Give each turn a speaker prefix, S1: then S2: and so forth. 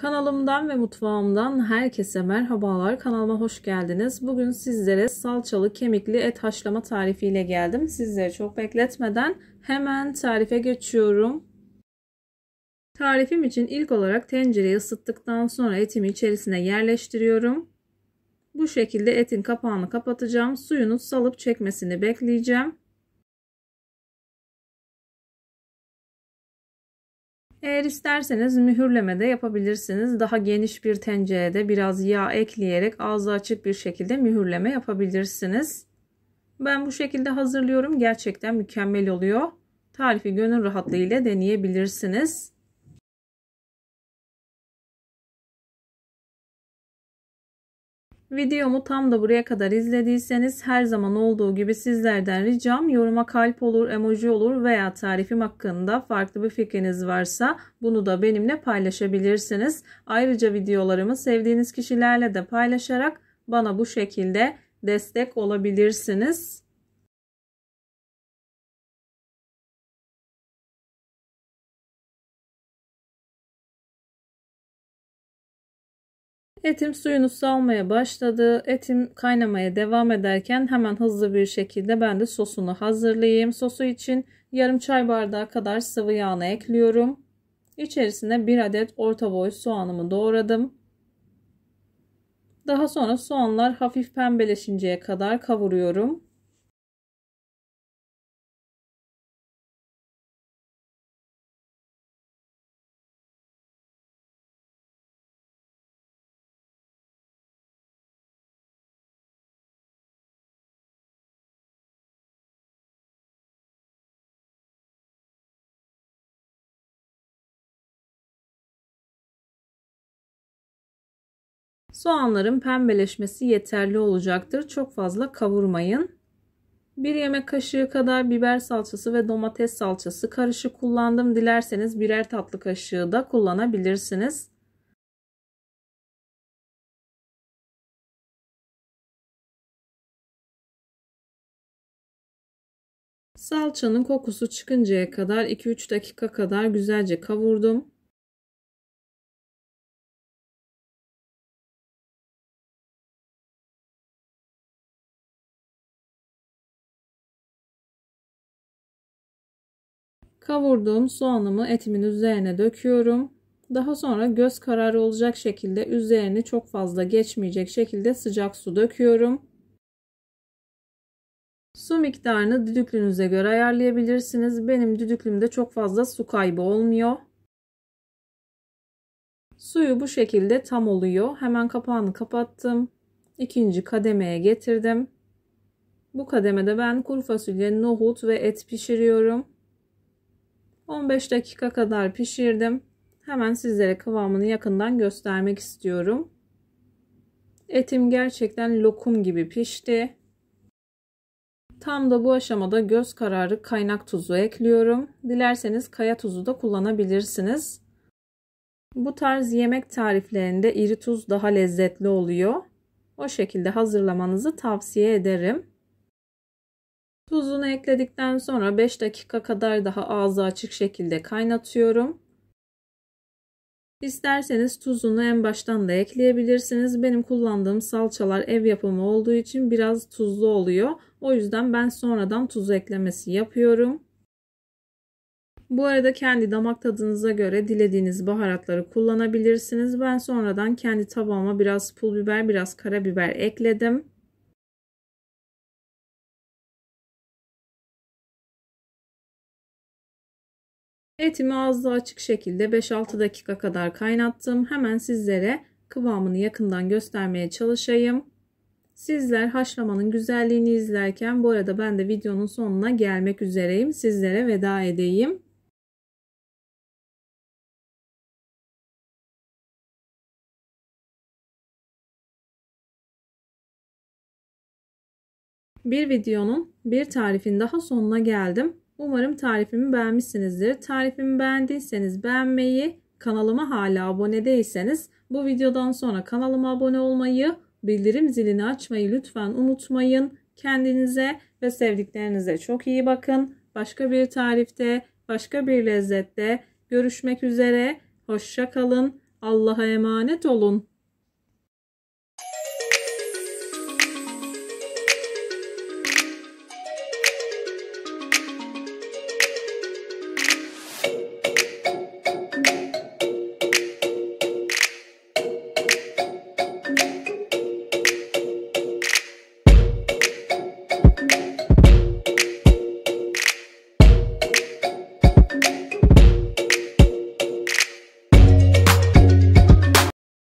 S1: Kanalımdan ve mutfağımdan herkese merhabalar. Kanalıma hoş geldiniz. Bugün sizlere salçalı kemikli et haşlama tarifiyle geldim. Sizleri çok bekletmeden hemen tarife geçiyorum. Tarifim için ilk olarak tencereyi ısıttıktan sonra etimi içerisine yerleştiriyorum. Bu şekilde etin kapağını
S2: kapatacağım. Suyunu salıp çekmesini bekleyeceğim. Eğer isterseniz mühürleme de
S1: yapabilirsiniz. Daha geniş bir tencerede biraz yağ ekleyerek ağzı açık bir şekilde mühürleme yapabilirsiniz. Ben bu şekilde hazırlıyorum. Gerçekten mükemmel oluyor.
S2: Tarifi gönül rahatlığıyla deneyebilirsiniz. Videomu tam da buraya kadar izlediyseniz her zaman olduğu gibi sizlerden ricam yoruma kalp olur, emoji olur
S1: veya tarifim hakkında farklı bir fikriniz varsa bunu da benimle paylaşabilirsiniz. Ayrıca videolarımı sevdiğiniz kişilerle de paylaşarak bana bu şekilde
S3: destek olabilirsiniz. Etim suyunu salmaya başladı. Etim kaynamaya
S1: devam ederken hemen hızlı bir şekilde ben de sosunu hazırlayayım. Sosu için yarım çay bardağı kadar sıvı yağını ekliyorum. İçerisine bir adet orta boy
S2: soğanımı doğradım. Daha sonra soğanlar hafif pembeleşinceye
S3: kadar kavuruyorum. Soğanların pembeleşmesi yeterli olacaktır.
S1: Çok fazla kavurmayın. 1 yemek kaşığı kadar biber salçası ve domates
S2: salçası karışık kullandım. Dilerseniz birer tatlı kaşığı da kullanabilirsiniz.
S3: Salçanın kokusu çıkıncaya kadar 2-3 dakika kadar güzelce kavurdum. Kavurduğum soğanımı etimin üzerine döküyorum. Daha sonra göz
S1: kararı olacak şekilde üzerini çok fazla geçmeyecek şekilde sıcak su döküyorum.
S2: Su miktarını düdüklünüze göre ayarlayabilirsiniz. Benim düdüklümde çok fazla su kaybı olmuyor.
S1: Suyu bu şekilde tam oluyor. Hemen kapağını kapattım. İkinci kademeye getirdim. Bu kademede ben kuru fasulye, nohut ve et pişiriyorum. 15 dakika kadar pişirdim. Hemen sizlere kıvamını yakından göstermek istiyorum. Etim gerçekten lokum gibi pişti. Tam da bu aşamada göz kararı kaynak tuzu ekliyorum. Dilerseniz kaya tuzu da kullanabilirsiniz. Bu tarz yemek tariflerinde iri tuz daha lezzetli oluyor. O şekilde hazırlamanızı tavsiye ederim. Tuzunu ekledikten sonra 5 dakika kadar daha ağzı açık şekilde kaynatıyorum. İsterseniz tuzunu en baştan da ekleyebilirsiniz. Benim kullandığım salçalar ev yapımı olduğu için biraz tuzlu oluyor. O yüzden ben sonradan tuz eklemesi yapıyorum. Bu arada kendi damak tadınıza göre dilediğiniz baharatları kullanabilirsiniz.
S2: Ben sonradan kendi tabağıma biraz pul biber, biraz karabiber ekledim.
S3: Etimi ağızda açık şekilde 5-6 dakika kadar kaynattım.
S1: Hemen sizlere kıvamını yakından göstermeye çalışayım. Sizler
S2: haşlamanın güzelliğini izlerken bu arada ben de videonun sonuna gelmek üzereyim. Sizlere veda
S3: edeyim. Bir videonun bir tarifin daha sonuna geldim. Umarım tarifimi
S1: beğenmişsinizdir. Tarifimi beğendiyseniz beğenmeyi, kanalıma hala abone değilseniz bu videodan sonra kanalıma abone olmayı, bildirim zilini açmayı lütfen unutmayın. Kendinize ve sevdiklerinize çok iyi bakın. Başka bir tarifte, başka bir lezzette görüşmek üzere. Hoşça kalın. Allah'a emanet olun.